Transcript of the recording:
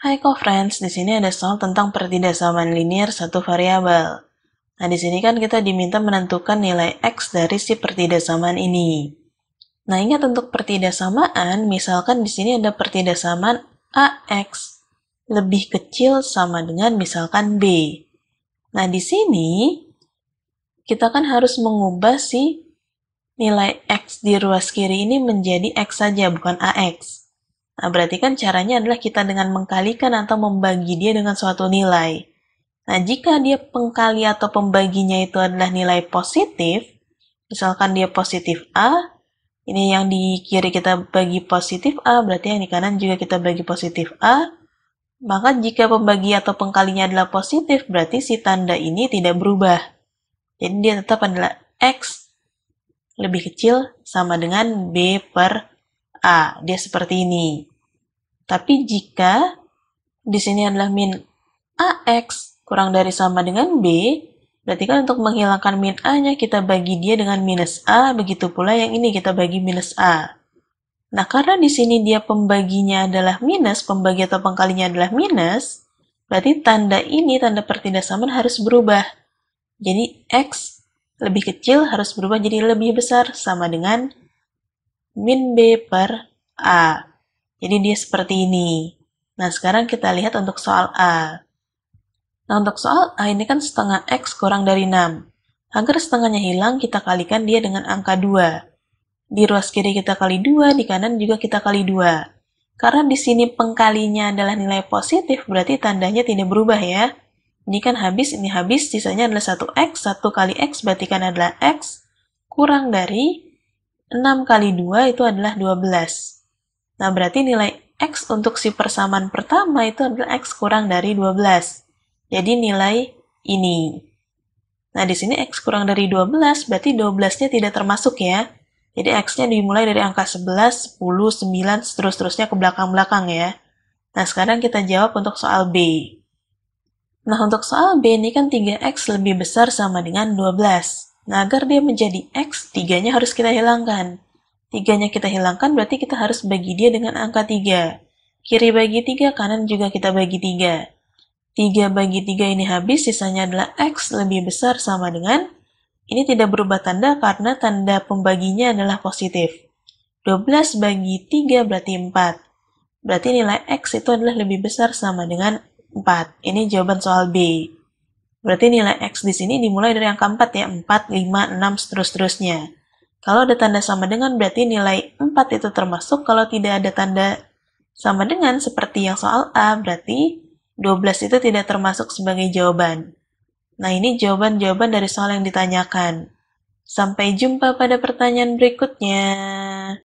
Hai co-friends, di sini ada soal tentang pertidaksamaan linear satu variabel. Nah, di sini kan kita diminta menentukan nilai x dari si pertidaksamaan ini. Nah, ingat untuk pertidaksamaan, misalkan di sini ada pertidaksamaan AX lebih kecil sama dengan misalkan B. Nah, di sini kita kan harus mengubah si nilai X di ruas kiri ini menjadi X saja, bukan AX. Nah, berarti kan caranya adalah kita dengan mengkalikan atau membagi dia dengan suatu nilai. Nah, jika dia pengkali atau pembaginya itu adalah nilai positif, misalkan dia positif A, ini yang di kiri kita bagi positif A, berarti yang di kanan juga kita bagi positif A, maka jika pembagi atau pengkalinya adalah positif, berarti si tanda ini tidak berubah. Jadi dia tetap adalah X lebih kecil sama dengan B per A. Dia seperti ini. Tapi jika di sini adalah min AX kurang dari sama dengan B, berarti kan untuk menghilangkan min A-nya kita bagi dia dengan minus A, begitu pula yang ini kita bagi minus A. Nah, karena di sini dia pembaginya adalah minus, pembagi atau pengkalinya adalah minus, berarti tanda ini, tanda pertidaksamaan harus berubah. Jadi, X lebih kecil harus berubah jadi lebih besar, sama dengan min B per A. Jadi dia seperti ini. Nah, sekarang kita lihat untuk soal A. Nah, untuk soal A ini kan setengah X kurang dari 6. Agar setengahnya hilang, kita kalikan dia dengan angka 2. Di ruas kiri kita kali 2, di kanan juga kita kali 2. Karena di sini pengkalinya adalah nilai positif, berarti tandanya tidak berubah ya. Ini kan habis, ini habis, sisanya adalah 1x, 1 kali x berarti kan adalah x, kurang dari 6 kali 2 itu adalah 12. Nah, berarti nilai X untuk si persamaan pertama itu adalah X kurang dari 12. Jadi nilai ini. Nah, di sini X kurang dari 12, berarti 12-nya tidak termasuk ya. Jadi X-nya dimulai dari angka 11, 10, 9, seterus-terusnya ke belakang-belakang ya. Nah, sekarang kita jawab untuk soal B. Nah, untuk soal B ini kan 3X lebih besar sama dengan 12. Nah, agar dia menjadi X, 3-nya harus kita hilangkan. Tiganya kita hilangkan berarti kita harus bagi dia dengan angka 3. Kiri bagi 3, kanan juga kita bagi 3. 3 bagi 3 ini habis, sisanya adalah X lebih besar sama dengan, ini tidak berubah tanda karena tanda pembaginya adalah positif. 12 bagi 3 berarti 4. Berarti nilai X itu adalah lebih besar sama dengan 4. Ini jawaban soal B. Berarti nilai X di sini dimulai dari angka 4 ya, 4, 5, 6, seterus-terusnya. Kalau ada tanda sama dengan berarti nilai 4 itu termasuk, kalau tidak ada tanda sama dengan seperti yang soal A berarti 12 itu tidak termasuk sebagai jawaban. Nah ini jawaban-jawaban dari soal yang ditanyakan. Sampai jumpa pada pertanyaan berikutnya.